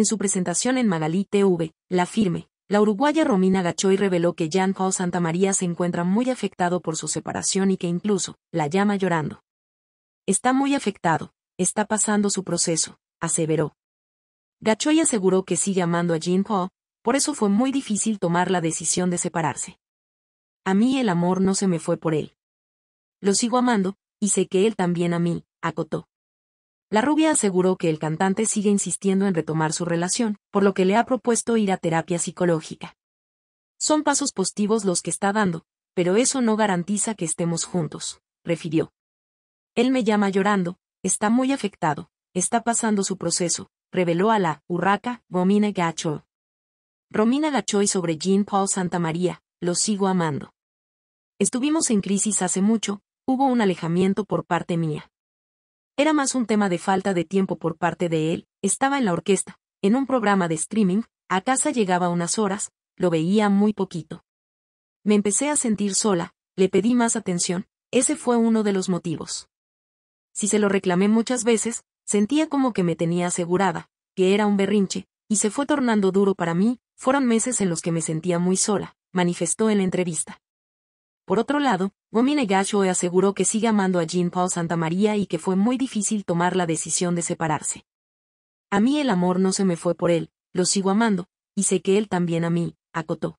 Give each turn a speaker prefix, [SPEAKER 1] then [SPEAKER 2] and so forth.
[SPEAKER 1] En su presentación en Magalí TV, La Firme, la uruguaya Romina Gachoy reveló que Jean Paul María se encuentra muy afectado por su separación y que incluso la llama llorando. Está muy afectado, está pasando su proceso, aseveró. Gachoy aseguró que sigue amando a Jean Paul, por eso fue muy difícil tomar la decisión de separarse. A mí el amor no se me fue por él. Lo sigo amando, y sé que él también a mí, acotó. La rubia aseguró que el cantante sigue insistiendo en retomar su relación, por lo que le ha propuesto ir a terapia psicológica. Son pasos positivos los que está dando, pero eso no garantiza que estemos juntos, refirió. Él me llama llorando, está muy afectado, está pasando su proceso, reveló a la urraca Romina Gacho. Romina Gachoy sobre Jean Paul María, lo sigo amando. Estuvimos en crisis hace mucho, hubo un alejamiento por parte mía. Era más un tema de falta de tiempo por parte de él, estaba en la orquesta, en un programa de streaming, a casa llegaba unas horas, lo veía muy poquito. Me empecé a sentir sola, le pedí más atención, ese fue uno de los motivos. Si se lo reclamé muchas veces, sentía como que me tenía asegurada, que era un berrinche, y se fue tornando duro para mí, fueron meses en los que me sentía muy sola, manifestó en la entrevista. Por otro lado, Gomine aseguró que sigue amando a Jean-Paul María y que fue muy difícil tomar la decisión de separarse. A mí el amor no se me fue por él, lo sigo amando, y sé que él también a mí, acotó.